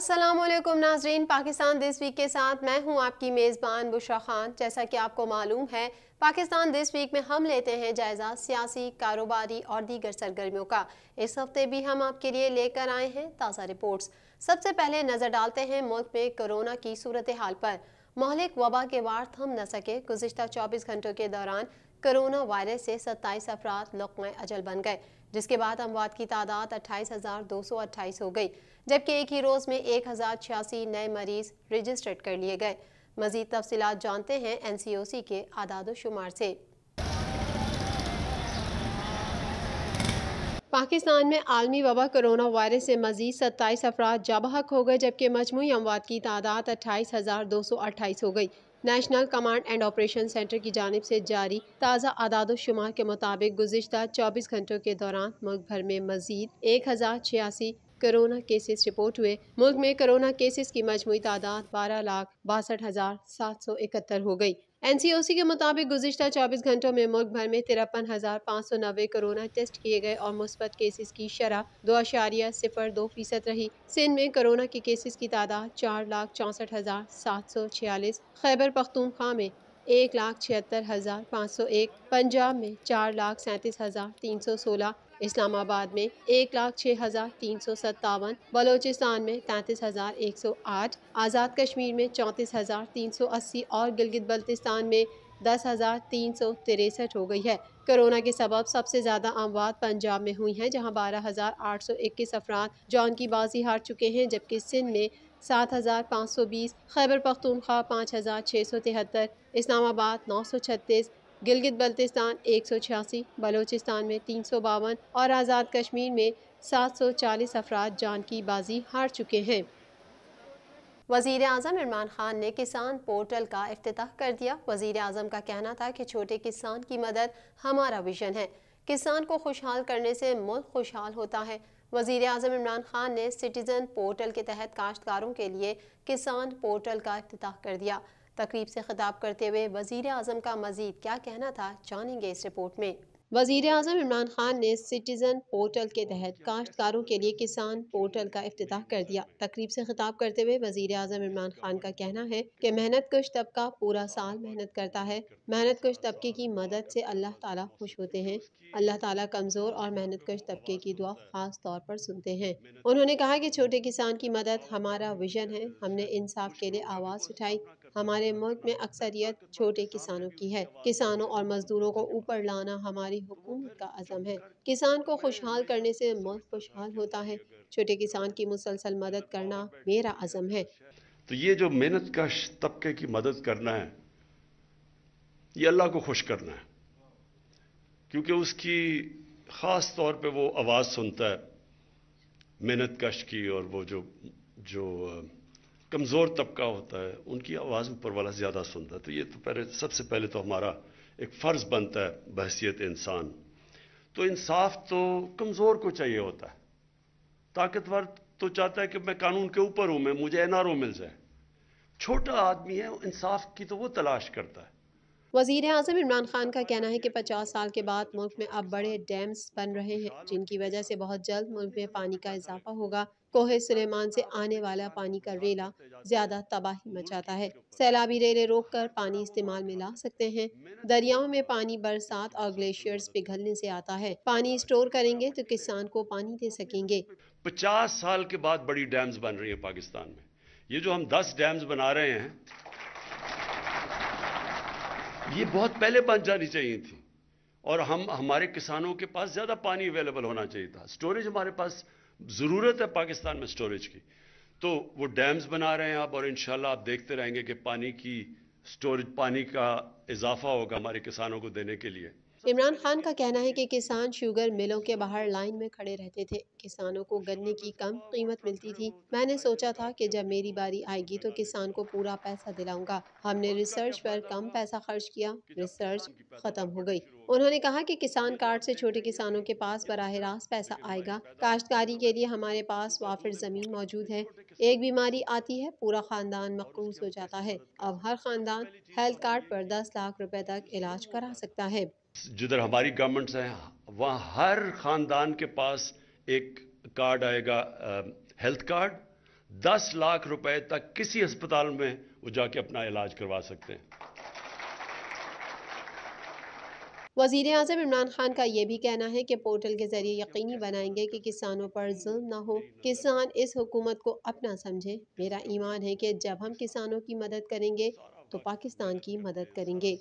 असलम नाजरीन Pakistan this week के साथ मैं हूं आपकी मेज़बान बुशा खान जैसा कि आपको मालूम है पाकिस्तान दिस वीक में हम लेते हैं जायज़ा सियासी कारोबारी और दीगर सरगर्मियों का इस हफ्ते भी हम आपके लिए लेकर आए हैं ताज़ा रिपोर्ट्स सबसे पहले नज़र डालते हैं मुल्क में कोरोना की सूरत हाल पर महलिक वबा के वार थम न सके गुजशत चौबीस घंटों के दौरान कोरोना वायरस से सत्ताईस अफराद लकम अजल बन गए जिसके बाद अमवात की तादाद अट्ठाईस हज़ार दो सौ अट्ठाईस हो गई जबकि एक ही रोज़ में एक हज़ार छियासी नए मरीज रजिस्टर्ड कर लिए गए मजीद तफसी जानते हैं एन सी ओ सी के आदादोशुमार से पाकिस्तान में आलमी वबा कोरोना वायरस से मजीद सत्ताईस अफराद जाबहक हो गए जबकि मजमू अमवात की तादाद अट्ठाईस हज़ार दो सौ अट्ठाईस हो गई national command and operation centre की जानब से जारी ताज़ा आदाद शुमार के मुताबिक गुजशत चौबीस घंटों के दौरान मुल्क भर में मजीद एक हज़ार छियासी कोरोना केसेस रिपोर्ट हुए मुल्क में कोरोना केसेस की मजमू तादाद बारह लाख बासठ हज़ार सात सौ इकहत्तर हो गई एनसीओसी के मुताबिक गुजशत 24 घंटों में मुल्क भर में तिरपन हज़ार पाँच सौ नबे कोरोना टेस्ट किए गए और मुस्बत केसेस की शरह दो अशारिया सिफर दो फीसद रही सिंध में कोरोना के केसेस की तादाद चार लाख चौंसठ हज़ार सात सौ छियालीस खैबर पख्तूनख्वा में एक लाख छिहत्तर हज़ार पाँच सौ एक पंजाब में चार लाख सैंतीस हज़ार तीन सौ सोलह इस्लामाबाद में एक लाख छः हज़ार तीन सौ सत्तावन बलोचिस्तान में तैंतीस हज़ार एक सौ आठ आज़ाद कश्मीर में चौंतीस हज़ार तीन सौ अस्सी और गिलगित बल्तिस्तान में दस हज़ार तीन सौ तिरसठ हो गई है कोरोना के सबब सबसे ज़्यादा अमवात पंजाब में हुई हैं जहां बारह हज़ार आठ सौ इक्कीस अफराद जान की बाजी हार चुके हैं जबकि सिंध में सात हज़ार पाँच सौ बीस खैबर पख्तूनख्वा पाँच हज़ार छः सौ तिहत्तर इस्लामाबाद नौ सौ छत्तीस गिलगित बल्तिस्तान एक सौ छियासी बलूचिस्तान में तीन सौ बावन और आज़ाद कश्मीर में सात सौ चालीस अफराद जान की बाजी हार चुके हैं वजीर अजम इमरान खान ने किसान पोर्टल का अफ्ताह कर दिया वजीर अजम का कहना था कि छोटे किसान की मदद हमारा विजन है किसान को खुशहाल करने से मुल्क खुशहाल होता है वजीर अजम इमरान खान ने सिटीज़न पोर्टल के तहत काश्तकारों के लिए किसान पोर्टल का अफ्ताह कर दिया तकरीब से खिताब करते हुए वजीर अजम का मजीद क्या कहना था जानेंगे इस रिपोर्ट में वजीर अजम इमरान खान ने सिटीज़न पोर्टल के तहत काश्तकारों के लिए किसान पोर्टल का अफ्ताह कर दिया तकरीब से खिताब करते हुए वजीर अजम इमरान खान का कहना है कि मेहनत कश तबका पूरा साल मेहनत करता है मेहनत कश तबके की मदद से अल्लाह ताला खुश होते हैं अल्लाह ताला कमज़ोर और मेहनत कश तबके की दुआ ख़ास तौर पर सुनते हैं उन्होंने कहा कि छोटे किसान की मदद हमारा विजन है हमने इंसाफ के लिए आवाज़ उठाई हमारे मुल्क में अक्सरियत छोटे किसानों की है किसानों और मजदूरों को ऊपर लाना हमारी हुकूमत का अज़म है किसान को खुशहाल करने से मुल्क खुशहाल होता है छोटे किसान की मुसलसल मदद करना मेरा अज़म है तो ये जो मेहनत कश तबके की मदद करना है ये अल्लाह को खुश करना है क्योंकि उसकी ख़ास तौर पे वो आवाज़ सुनता है मेहनत कश की और वो जो जो कमज़ोर तबका होता है उनकी आवाज़ ऊपर वाला ज़्यादा सुनता है तो ये तो पहले सबसे पहले तो हमारा एक फ़र्ज़ बनता है बहसीत इंसान तो इंसाफ तो कमज़ोर को चाहिए होता है ताकतवर तो चाहता है कि मैं कानून के ऊपर हूँ मैं मुझे एन आर ओ मिल जाए छोटा आदमी है इंसाफ की तो वो तलाश करता है वजीर अजम इमरान खान का कहना है कि पचास साल के बाद मुल्क में अब बड़े डैम्स बन रहे हैं जिनकी वजह से बहुत जल्द मुल्क में पानी का इजाफा होगा कोहे सुलेमान से आने वाला पानी का रेला ज्यादा तबाही मचाता है सैलाबी रेले रोककर पानी इस्तेमाल में ला सकते हैं दरियाओं में पानी बरसात और ग्लेशियर्स पिघलने से आता है पानी स्टोर करेंगे तो किसान को पानी दे सकेंगे पचास साल के बाद बड़ी डैम्स बन रही है पाकिस्तान में ये जो हम दस डैम्स बना रहे हैं ये बहुत पहले बन जानी चाहिए थी और हम हमारे किसानों के पास ज़्यादा पानी अवेलेबल होना चाहिए था स्टोरेज हमारे पास ज़रूरत है पाकिस्तान में स्टोरेज की तो वो डैम्स बना रहे हैं आप और इन आप देखते रहेंगे कि पानी की स्टोरेज पानी का इजाफा होगा हमारे किसानों को देने के लिए इमरान खान का कहना है कि किसान शुगर मिलों के बाहर लाइन में खड़े रहते थे किसानों को गन्ने की कम कीमत मिलती थी मैंने सोचा था कि जब मेरी बारी आएगी तो किसान को पूरा पैसा दिलाऊंगा हमने रिसर्च पर कम पैसा खर्च किया रिसर्च खत्म हो गई उन्होंने कहा कि किसान कार्ड से छोटे किसानों के पास बरह रास्त पैसा आएगा काश्तकारी के लिए हमारे पास वाफिर जमीन मौजूद है एक बीमारी आती है पूरा खानदान मकरूज हो जाता है अब हर खानदान हेल्थ कार्ड पर दस लाख रुपए तक इलाज करा सकता है जिधर हमारी गवर्नमेंट्स हैं वहाँ हर ख़ानदान के पास एक कार्ड आएगा हेल्थ कार्ड दस लाख रुपए तक किसी अस्पताल में वो जाके अपना इलाज करवा सकते हैं वजीर अजम इमरान खान का ये भी कहना है कि पोर्टल के जरिए यकीनी बनाएंगे कि किसानों पर जुल्म न हो किसान इस हुकूमत को अपना समझे मेरा ईमान है कि जब हम किसानों की मदद करेंगे तो पाकिस्तान की मदद करेंगे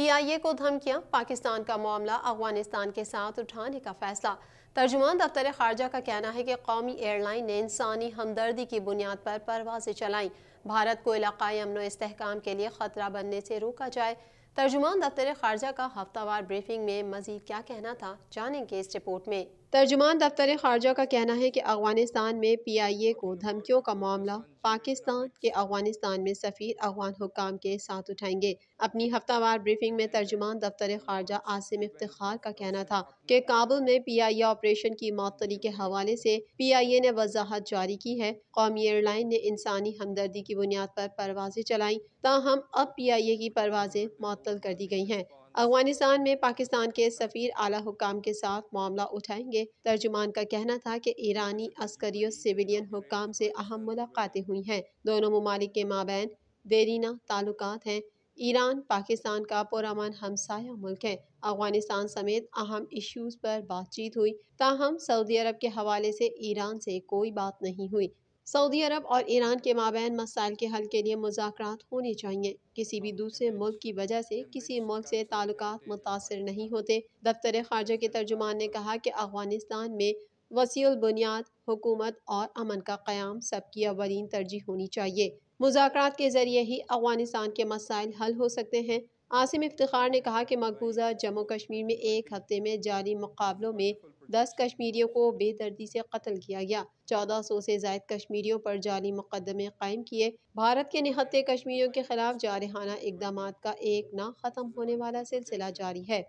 पीआईए को धमकियां पाकिस्तान का मामला अफगानिस्तान के साथ उठाने का फैसला तर्जुमान दफ्तर खारजा का कहना है कि कौमी एयरलाइन ने इंसानी हमदर्दी की बुनियाद पर परवाजें चलाईं भारत को इलाकई अमन इसकाम के लिए ख़तरा बनने से रोका जाए तर्जुमान दफ्तर खारजा का हफ्तावार ब्रीफिंग में मजीद क्या कहना था जानेंगे इस रिपोर्ट में तर्जुमान दफ्तर खारजा का कहना है कि अफगानिस्तान में पी आई ए को धमकियों का मामला पाकिस्तान के अफगानिस्तान में सफी अफगान हुकाम के साथ उठाएंगे अपनी हफ्तावार ब्रीफिंग में तर्जुमान दफ्तर खारजा आसिम इफ्तार का कहना था कि काबुल में पी आई ए ऑपरेशन की मअतली के हवाले से पी आई ए ने वजाहत जारी की है कौमी एयरलाइन ने इंसानी हमदर्दी की बुनियाद पर परवाजें चलाई ताहम अब पी आई ए की परवाजें मअतल कर दी गई हैं अफगानिस्तान में पाकिस्तान के सफ़ीर आला हुकाम के साथ मामला उठाएंगे तर्जुमान का कहना था कि ईरानी अस्करी और सिविलियन हुकाम से अहम मुलाकातें हुई हैं दोनों ममालिक के माबैन देरीना ताल्लुक हैं ईरान पाकिस्तान का पुरान हमसाया मुल्क है अफगानिस्तान समेत अहम इश्यूज पर बातचीत हुई ताहम सऊदी अरब के हवाले से ईरान से कोई बात नहीं हुई सऊदी अरब और ईरान के माबेन मसाइल के हल के लिए मुजाकर होने चाहिए किसी भी दूसरे मुल्क की वजह से किसी मुल्क से ताल्लुक मुतासर नहीं होते दफ्तर खारजा के तर्जुमान ने कहा कि अफगानिस्तान में वसील बुनियाद हुकूमत और अमन का क्याम सबकी अवरीन तरजीह होनी चाहिए मुजाकर के ज़रिए ही अफगानिस्तान के मसाइल हल हो सकते हैं आसिम इफ्तार ने कहा कि मकबूजा जम्मू कश्मीर में एक हफ्ते में जारी मुकाबलों में दस कश्मीरियों को बेदर्दी से कत्ल किया गया चौदह सौ से जायद कश्मीरियों पर जाली मुकदमे कायम किए भारत के निहत्ते कश्मीरियों के खिलाफ जारहाना इकदाम का एक ना ख़त्म होने वाला सिलसिला जारी है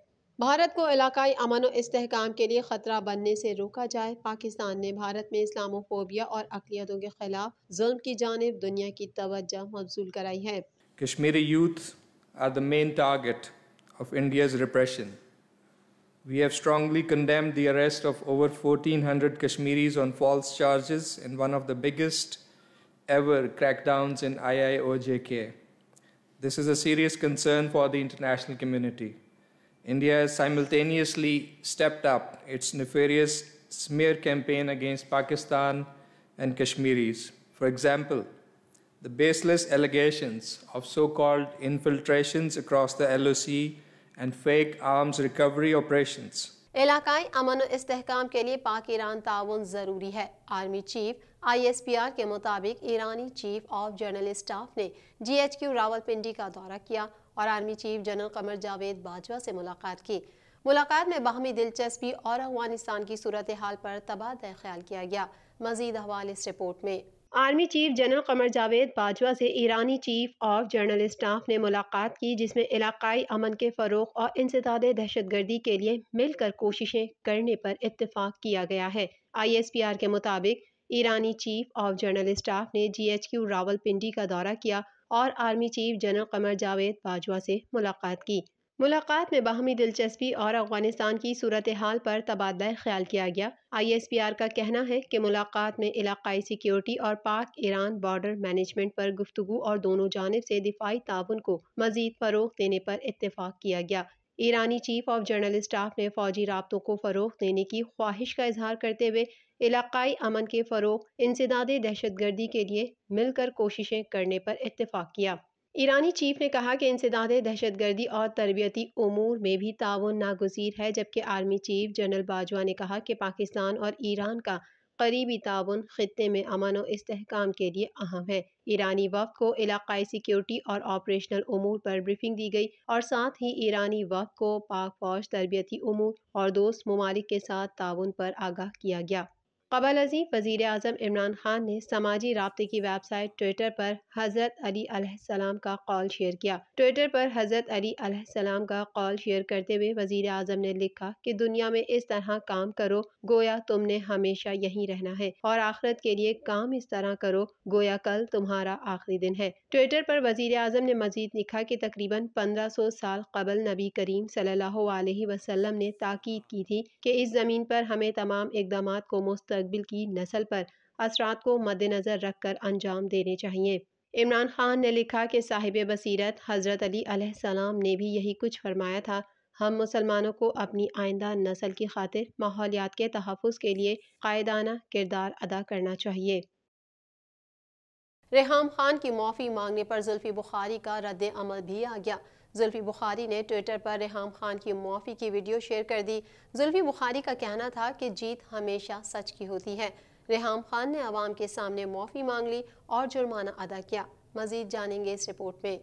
भारत को इलाकाई अमन और इसकाम के लिए ख़तरा बनने से रोका जाए पाकिस्तान ने भारत में इस्लामोफोबिया और अकलीतों के खिलाफ जुल्म की जानब दुनिया की तवज्जो मबजूल कराई है Kashmiri youth are the main target of India's repression We have strongly condemned the arrest of over 1,400 Kashmiris on false charges in one of the biggest ever crackdowns in IIOJK. This is a serious concern for the international community. India has simultaneously stepped up its nefarious smear campaign against Pakistan and Kashmiris. For example, the baseless allegations of so called infiltrations across the LOC and fake arms recovery operations. इलाकाई अमन इसकाम के लिए Pak Iran ताउन ज़रूरी है army chief I S P R के मुताबिक ईरानी चीफ ऑफ जनरल स्टाफ ने जी एच क्यू रावलपिंडी का दौरा किया और army chief general Qamar Javed Bajwa से मुलाकात की मुलाकात में बाहमी दिलचस्पी और अफगानिस्तान की सूरत हाल पर तबादला ख्याल किया गया मजीद हवाल इस रिपोर्ट में army chief general Qamar Javed Bajwa से ईरानी चीफ ऑफ जनरल स्टाफ ने मुलाकात की जिसमें इलाकाई अमन के फ़रोग और इंसदाद दहशतगर्दी के लिए मिलकर कोशिशें करने पर इतफ़ाक़ किया गया है आई एस पी आर के मुताबिक ईरानी चीफ ऑफ जनरल स्टाफ ने जी एच क्यू रावलपिंडी का दौरा किया और army chief general Qamar Javed Bajwa से मुलाकात की मुलाकात में बाहमी दिलचस्पी और अफगानिस्तान की सूरत हाल पर तबादला ख्याल किया गया आईएसपीआर का कहना है कि मुलाकात में इलाकई सिक्योरिटी और पाक ईरान बॉर्डर मैनेजमेंट पर गुफ्तु और दोनों जानब से दिफाई ताउन को मजीद फरोग देने पर इतफाक़ किया गया ईरानी चीफ ऑफ जनरल स्टाफ ने फौजी रबतों को फ़रोग देने की ख्वाहिश का इजहार करते हुए इलाकई अमन के फ़रोग इंसदाद दहशत गर्दी के लिए मिलकर कोशिशें करने पर इतफाक़ किया ईरानी चीफ ने कहा कि इंसदाद दहशतगर्दी और तरबियती अमूर में भी ताउन नागजीर है जबकि आर्मी चीफ जनरल बाजवा ने कहा कि पाकिस्तान और ईरान का करीबी ताउन ख़त्े में अमन व इसकाम के लिए अहम है ईरानी वफ को इलाकई सिक्योरिटी और ऑपरेशनल अमूर पर ब्रीफिंग दी गई और साथ ही ईरानी वफ को पाक फौज तरबियती अमूर और दोस्त ममालिक के साथ ताउन पर आगाह किया गया कबल अजी वज़ी अजम इमरान खान ने समाजी रबते की वेबसाइट ट्विटर पर हज़रत अली का कॉल शेयर किया ट्विटर पर हज़रत अली का कॉल शेयर करते हुए वज़ी अजम ने लिखा कि दुनिया में इस तरह काम करो गोया तुमने हमेशा यहीं रहना है और आखरत के लिए काम इस तरह करो गोया कल तुम्हारा आखिरी दिन है ट्विटर पर वजीर अजम ने मजीद लिखा कि तकरीबन पंद्रह सौ साल कबल नबी करीम सल्लल्लाहु ने ताकीद की थी कि इस ज़मीन पर हमें तमाम इकदाम को मुस्तर मुस्तबिल की नस्ल पर असरात को मद्दनज़र रख कर अंजाम देने चाहिए इमरान खान ने लिखा कि साहिब बसीरत हज़रत अली सलाम ने भी यही कुछ फरमाया था हम मुसलमानों को अपनी आइंदा नस्ल की खातिर माहौलियात के तहफ़ के लिए कायदाना किरदार अदा करना चाहिए रेहम खान की माफ़ी मांगने पर जुल्फ़ी बुखारी का रद्द अमल भी आ गया जुल्फ़ी बुखारी ने ट्विटर पर रेहम खान की मुआफ़ी की वीडियो शेयर कर दी जुल्फ़ी बुखारी का कहना था कि जीत हमेशा सच की होती है रेहम खान ने आवाम के सामने मुआफ़ी मांग ली और जुर्माना अदा किया मजीद जानेंगे इस रिपोर्ट में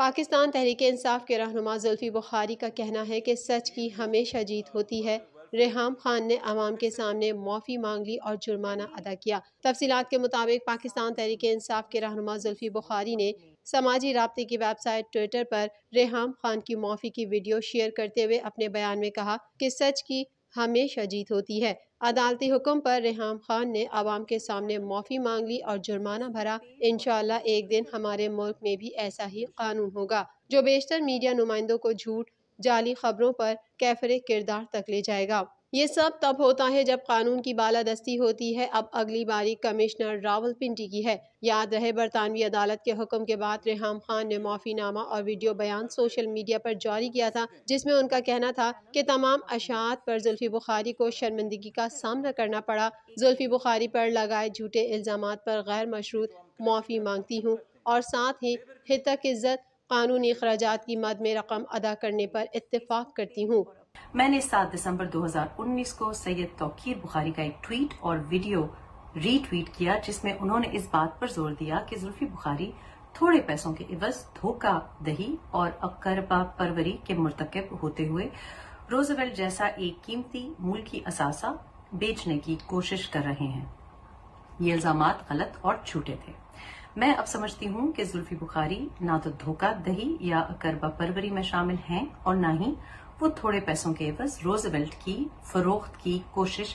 पाकिस्तान तहरीक इंसाफ के रहनुमा जुल्फ़ी बुखारी का कहना है कि सच की हमेशा जीत होती है रेहम खान ने आवाम के सामने मुआफ़ी मांग ली और जुर्माना अदा किया तफसीत के मुताबिक पाकिस्तान तहरीक इंसाफ के रहनुमा जुल्फ़ी बुखारी ने समाजी रबते की वेबसाइट ट्विटर पर रेहम खान की माफ़ी की वीडियो शेयर करते हुए अपने बयान में कहा कि सच की हमेशा जीत होती है अदालती हुक्म पर रेहम खान ने आवाम के सामने माफ़ी मांग ली और जुर्माना भरा इन एक दिन हमारे मुल्क में भी ऐसा ही कानून होगा जो बेशतर मीडिया नुमाइंदों को झूठ जाली खबरों पर कैफरे किरदार तक ले जाएगा ये सब तब होता है जब कानून की बालादस्ती होती है अब अगली बारी कमिश्नर रावलपिंडी की है याद रहे बरतानवी अदालत के हुक्म के बाद रेहम खान ने माफीनामा और वीडियो बयान सोशल मीडिया पर जारी किया था जिसमें उनका कहना था कि तमाम अशात पर जुल्फी बुखारी को शर्मिंदगी का सामना करना पड़ा जुल्फी बुखारी पर लगाए झूठे इल्ज़ाम पर गैर मशरूत माफ़ी मांगती हूँ और साथ ही हितक इज़्ज़त कानूनी अखराज की मद में रकम अदा करने पर इतफ़ाक़ करती हूँ मैंने 7 दिसंबर 2019 को सैयद तोकीर बुखारी का एक ट्वीट और वीडियो रीट्वीट किया जिसमें उन्होंने इस बात पर जोर दिया कि जुल्फी बुखारी थोड़े पैसों के इवज धोखा दही और अकरबा परवरी के मरतकब होते हुए रोजवेल जैसा एक कीमती मूल की असासा बेचने की कोशिश कर रहे हैं ये इल्जाम गलत और छूटे थे मैं अब समझती हूं कि जुल्फी बुखारी ना तो धोखा दही या अकरबा परवरी में शामिल हैं और ना ही वो थोड़े पैसों के बस रोजवेल्ट की फरोख्त की कोशिश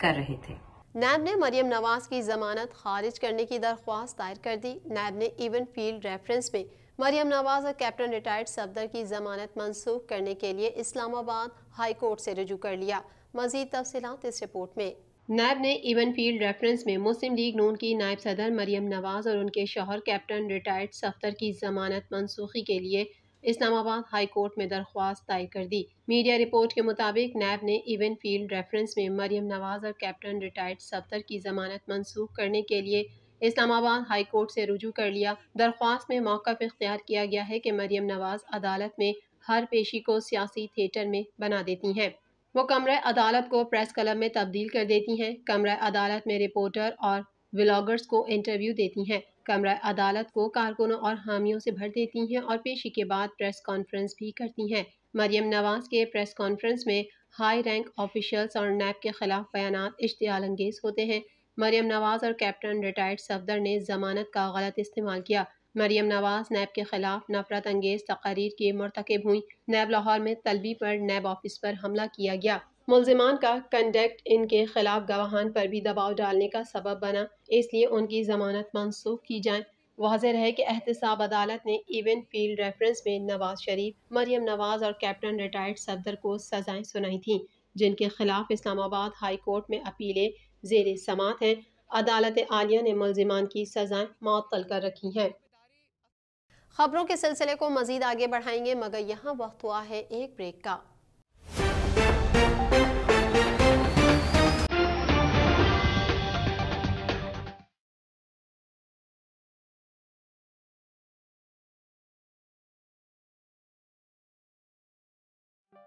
कर रहे थे नैब ने मरियम नवाज की जमानत खारिज करने की दरख्वास्त दायर कर दी नैब ने इवन फील्ड रेफरेंस में मरियम नवाज और कैप्टन रिटायर्ड सफदर की जमानत मनसूख करने के लिए इस्लामाबाद हाई कोर्ट से रजू कर लिया मजीद तफसी इस रिपोर्ट में नैब ने इवन फील्ड रेफरेंस में मुस्लिम लीग नून की नायब सदर मरियम नवाज और उनके शोहर कैप्टन रिटायर्ड सफदर की जमानत मनसूखी के लिए इस्लामाबाद हाई कोर्ट में दरख्वास्त दायर कर दी मीडिया रिपोर्ट के मुताबिक नैब ने इवेंट फील्ड रेफरेंस में मरियम नवाज और कैप्टन रिटायर्ड सफ्तर की जमानत मनसूख करने के लिए इस्लामाबाद हाई कोर्ट से रुजू कर लिया दरख्वास्त में पर इख्तियार किया गया है कि मरियम नवाज अदालत में हर पेशी को सियासी थिएटर में बना देती हैं वो कमरे अदालत को प्रेस क्लब में तब्दील कर देती हैं कमरा अदालत में रिपोर्टर और व्लागर्स को इंटरव्यू देती हैं कमरा अदालत को कारकुनों और हामियों से भर देती हैं और पेशी के बाद प्रेस कॉन्फ्रेंस भी करती हैं मरियम नवाज के प्रेस कॉन्फ्रेंस में हाई रैंक ऑफिशल्स और नैब के खिलाफ बयान इश्तियाल अंगेज होते हैं मरियम नवाज और कैप्टन रिटायर्ड सफदर ने जमानत का गलत इस्तेमाल किया मरियम नवाज नैब के खिलाफ नफरत अंगेज तकारीर के मरतकब हुई नैब लाहौर में तलबी पर नैब ऑफिस पर हमला किया गया मुलजमान का कंडक्ट इनके खिलाफ गवाहान पर भी दबाव डालने का सबब बना इसलिए उनकी जमानत मनसूख की जाए वाजिर है कि एहतसाब अदालत ने इवन फील्ड रेफरेंस में नवाज शरीफ मरियम नवाज और कैप्टन रिटायर्ड सफदर को सजाएं सुनाई थीं जिनके खिलाफ इस्लामाबाद हाई कोर्ट में अपीलें जेर समात हैं अदालत आलिया ने मुलजमान की सजाएं मअतल कर रखी हैं खबरों के सिलसिले को मजीद आगे बढ़ाएंगे मगर यहाँ वक्त हुआ है एक ब्रेक का